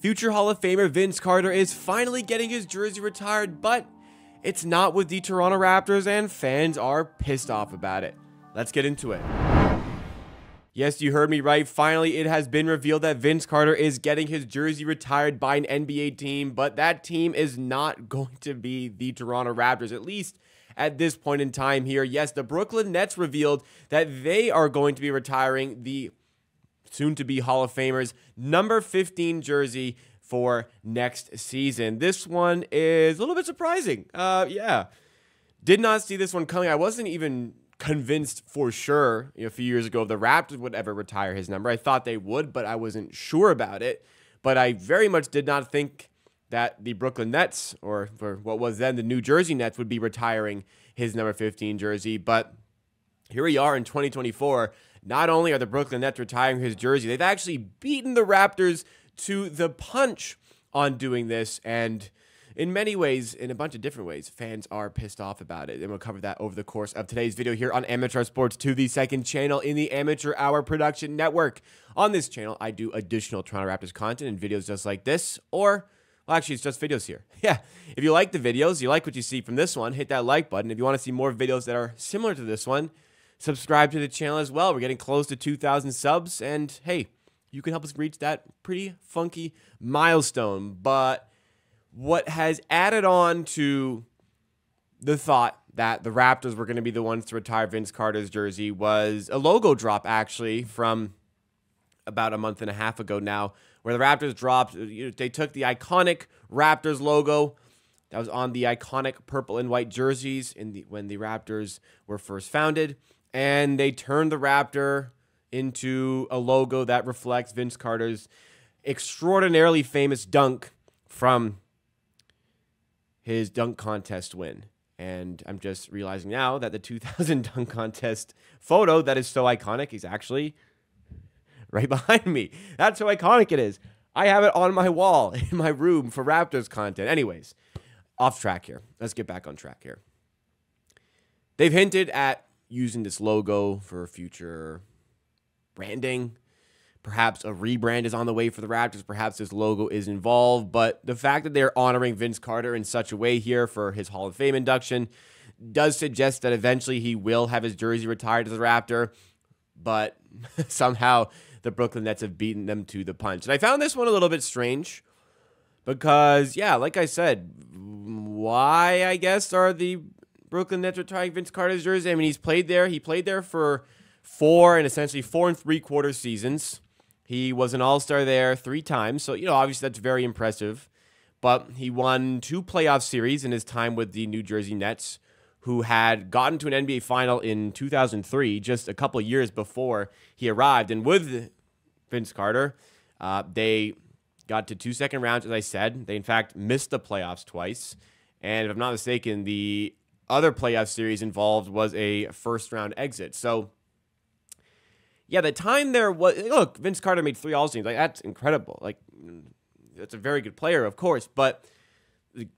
Future Hall of Famer Vince Carter is finally getting his jersey retired, but it's not with the Toronto Raptors, and fans are pissed off about it. Let's get into it. Yes, you heard me right. Finally, it has been revealed that Vince Carter is getting his jersey retired by an NBA team, but that team is not going to be the Toronto Raptors, at least at this point in time here. Yes, the Brooklyn Nets revealed that they are going to be retiring the soon to be Hall of Famers, number 15 jersey for next season. This one is a little bit surprising. Uh, yeah. Did not see this one coming. I wasn't even convinced for sure you know, a few years ago the Raptors would ever retire his number. I thought they would, but I wasn't sure about it. But I very much did not think that the Brooklyn Nets, or for what was then the New Jersey Nets, would be retiring his number 15 jersey. But here we are in 2024. Not only are the Brooklyn Nets retiring his jersey, they've actually beaten the Raptors to the punch on doing this. And in many ways, in a bunch of different ways, fans are pissed off about it. And we'll cover that over the course of today's video here on Amateur Sports 2, the second channel in the Amateur Hour Production Network. On this channel, I do additional Toronto Raptors content and videos just like this, or well, actually, it's just videos here. Yeah. If you like the videos, you like what you see from this one, hit that like button. If you want to see more videos that are similar to this one, subscribe to the channel as well. We're getting close to 2,000 subs, and hey, you can help us reach that pretty funky milestone. But what has added on to the thought that the Raptors were going to be the ones to retire Vince Carter's jersey was a logo drop, actually, from about a month and a half ago now, where the Raptors dropped, uh, you know, they took the iconic Raptors logo that was on the iconic purple and white jerseys in the, when the Raptors were first founded and they turned the Raptor into a logo that reflects Vince Carter's extraordinarily famous dunk from his dunk contest win. And I'm just realizing now that the 2000 dunk contest photo that is so iconic is actually right behind me. That's how iconic it is. I have it on my wall in my room for Raptors content. Anyways, off track here. Let's get back on track here. They've hinted at using this logo for future branding. Perhaps a rebrand is on the way for the Raptors. Perhaps this logo is involved. But the fact that they're honoring Vince Carter in such a way here for his Hall of Fame induction does suggest that eventually he will have his jersey retired as a Raptor. But somehow the Brooklyn Nets have beaten them to the punch. And I found this one a little bit strange because, yeah, like I said, why, I guess, are the Brooklyn Nets retiring Vince Carter's jersey. I mean, he's played there. He played there for four and essentially four and three quarter seasons. He was an All Star there three times, so you know obviously that's very impressive. But he won two playoff series in his time with the New Jersey Nets, who had gotten to an NBA final in 2003, just a couple years before he arrived. And with Vince Carter, uh, they got to two second rounds, as I said. They in fact missed the playoffs twice. And if I'm not mistaken, the other playoff series involved was a first round exit. So, yeah, the time there was look, Vince Carter made three All Stars. Like that's incredible. Like that's a very good player, of course, but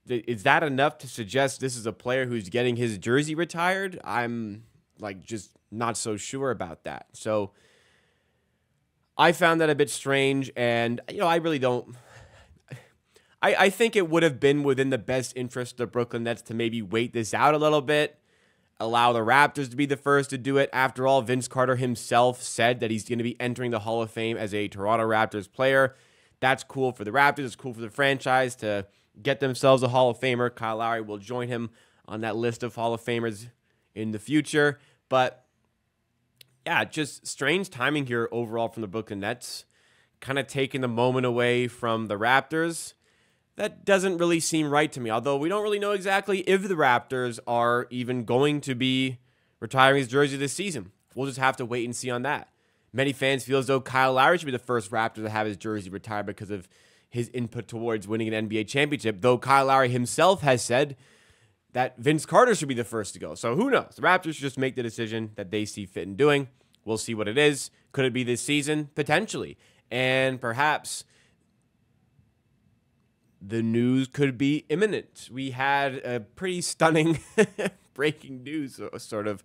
is that enough to suggest this is a player who's getting his jersey retired? I'm like just not so sure about that. So I found that a bit strange, and you know I really don't. I, I think it would have been within the best interest of the Brooklyn Nets to maybe wait this out a little bit, allow the Raptors to be the first to do it. After all, Vince Carter himself said that he's going to be entering the Hall of Fame as a Toronto Raptors player. That's cool for the Raptors. It's cool for the franchise to get themselves a Hall of Famer. Kyle Lowry will join him on that list of Hall of Famers in the future. But yeah, just strange timing here overall from the Brooklyn Nets. Kind of taking the moment away from the Raptors that doesn't really seem right to me. Although we don't really know exactly if the Raptors are even going to be retiring his jersey this season. We'll just have to wait and see on that. Many fans feel as though Kyle Lowry should be the first Raptor to have his jersey retired because of his input towards winning an NBA championship, though Kyle Lowry himself has said that Vince Carter should be the first to go. So who knows? The Raptors should just make the decision that they see fit in doing. We'll see what it is. Could it be this season? Potentially. And perhaps the news could be imminent. We had a pretty stunning breaking news, uh, sort of,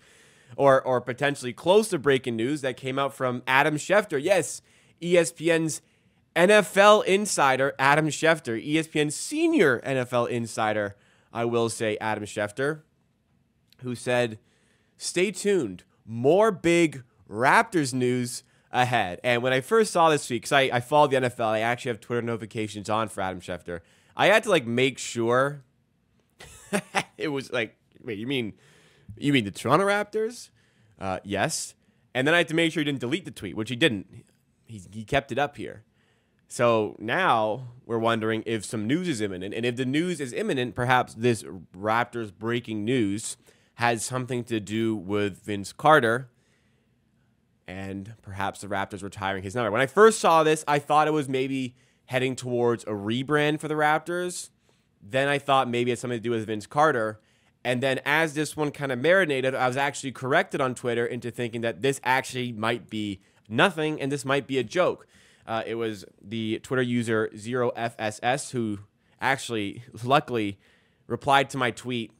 or or potentially close to breaking news that came out from Adam Schefter. Yes, ESPN's NFL insider Adam Schefter, ESPN senior NFL insider, I will say Adam Schefter, who said, "Stay tuned. More big Raptors news ahead. And when I first saw this tweet, because I, I follow the NFL, I actually have Twitter notifications on for Adam Schefter. I had to like make sure it was like, wait, you mean you mean the Toronto Raptors? Uh, yes. And then I had to make sure he didn't delete the tweet, which he didn't. He, he kept it up here. So now we're wondering if some news is imminent. And if the news is imminent, perhaps this Raptors breaking news has something to do with Vince Carter and perhaps the Raptors retiring his number. When I first saw this, I thought it was maybe heading towards a rebrand for the Raptors. Then I thought maybe it had something to do with Vince Carter. And then as this one kind of marinated, I was actually corrected on Twitter into thinking that this actually might be nothing and this might be a joke. Uh, it was the Twitter user 0FSS who actually, luckily, replied to my tweet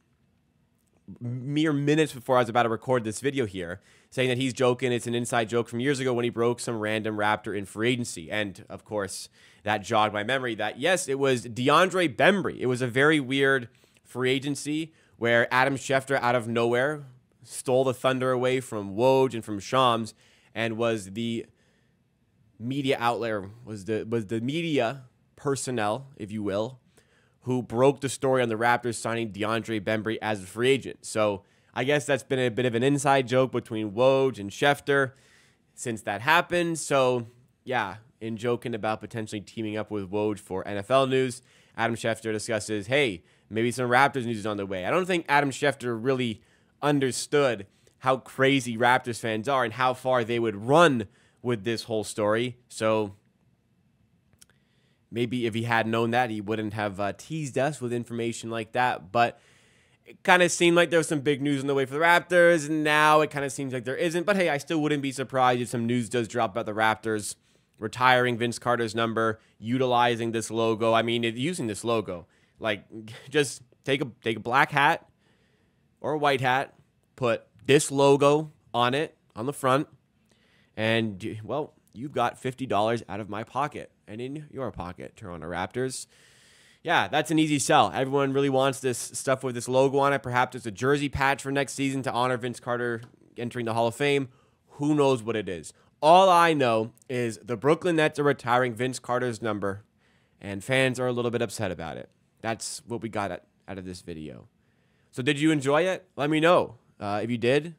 mere minutes before I was about to record this video here, saying that he's joking. It's an inside joke from years ago when he broke some random Raptor in free agency. And of course, that jogged my memory that yes, it was DeAndre Bembry. It was a very weird free agency where Adam Schefter out of nowhere stole the Thunder away from Woj and from Shams and was the media outlet was the was the media personnel, if you will, who broke the story on the Raptors signing DeAndre Bembry as a free agent. So I guess that's been a bit of an inside joke between Woj and Schefter since that happened. So yeah, in joking about potentially teaming up with Woj for NFL news, Adam Schefter discusses, hey, maybe some Raptors news is on the way. I don't think Adam Schefter really understood how crazy Raptors fans are and how far they would run with this whole story. So maybe if he had known that, he wouldn't have uh, teased us with information like that. But it kind of seemed like there was some big news on the way for the Raptors, and now it kind of seems like there isn't. But hey, I still wouldn't be surprised if some news does drop about the Raptors retiring Vince Carter's number, utilizing this logo. I mean, using this logo, like just take a take a black hat or a white hat, put this logo on it on the front, and well, you've got fifty dollars out of my pocket and in your pocket, Toronto Raptors. Yeah, that's an easy sell. Everyone really wants this stuff with this logo on it. Perhaps it's a jersey patch for next season to honor Vince Carter entering the Hall of Fame. Who knows what it is? All I know is the Brooklyn Nets are retiring Vince Carter's number, and fans are a little bit upset about it. That's what we got out of this video. So, did you enjoy it? Let me know. Uh, if you did,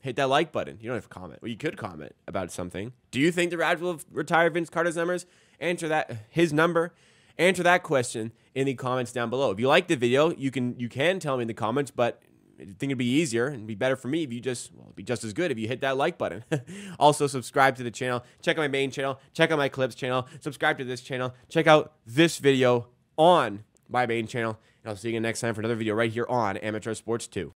hit that like button. You don't have to comment. Well, you could comment about something. Do you think the Raptors will retire Vince Carter's numbers? Answer that his number. Answer that question in the comments down below. If you like the video, you can you can tell me in the comments, but I think it'd be easier and be better for me if you just well, be just as good if you hit that like button. also, subscribe to the channel. Check out my main channel. Check out my clips channel. Subscribe to this channel. Check out this video on my main channel. And I'll see you again next time for another video right here on Amateur Sports 2.